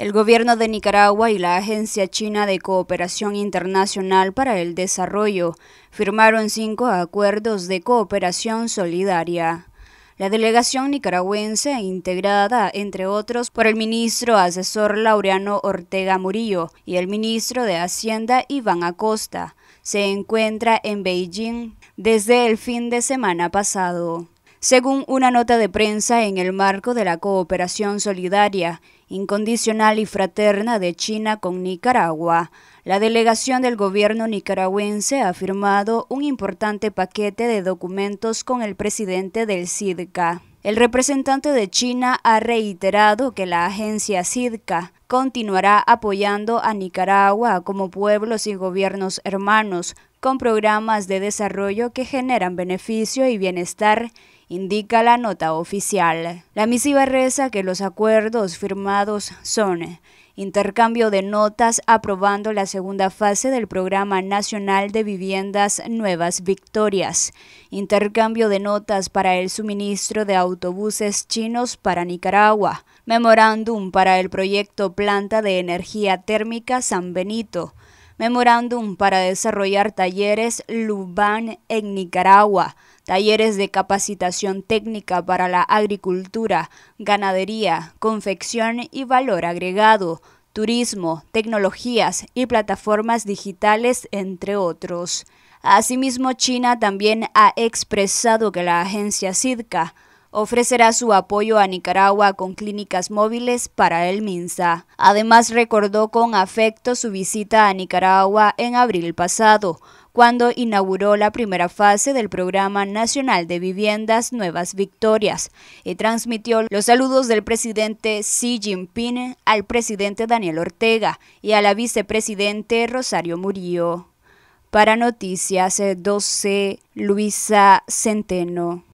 El gobierno de Nicaragua y la Agencia China de Cooperación Internacional para el Desarrollo firmaron cinco acuerdos de cooperación solidaria. La delegación nicaragüense, integrada, entre otros, por el ministro asesor Laureano Ortega Murillo y el ministro de Hacienda Iván Acosta, se encuentra en Beijing desde el fin de semana pasado según una nota de prensa en el marco de la cooperación solidaria, incondicional y fraterna de China con Nicaragua. La delegación del gobierno nicaragüense ha firmado un importante paquete de documentos con el presidente del SIDCA. El representante de China ha reiterado que la agencia SIDCA continuará apoyando a Nicaragua como pueblos y gobiernos hermanos con programas de desarrollo que generan beneficio y bienestar indica la nota oficial. La misiva reza que los acuerdos firmados son intercambio de notas aprobando la segunda fase del Programa Nacional de Viviendas Nuevas Victorias, intercambio de notas para el suministro de autobuses chinos para Nicaragua, memorándum para el proyecto Planta de Energía Térmica San Benito, memorándum para desarrollar talleres Lubán en Nicaragua, talleres de capacitación técnica para la agricultura, ganadería, confección y valor agregado, turismo, tecnologías y plataformas digitales, entre otros. Asimismo, China también ha expresado que la agencia SIDCA ofrecerá su apoyo a Nicaragua con clínicas móviles para el MINSA. Además, recordó con afecto su visita a Nicaragua en abril pasado, cuando inauguró la primera fase del Programa Nacional de Viviendas Nuevas Victorias y transmitió los saludos del presidente Xi Jinping al presidente Daniel Ortega y a la vicepresidente Rosario Murillo. Para Noticias 12, Luisa Centeno.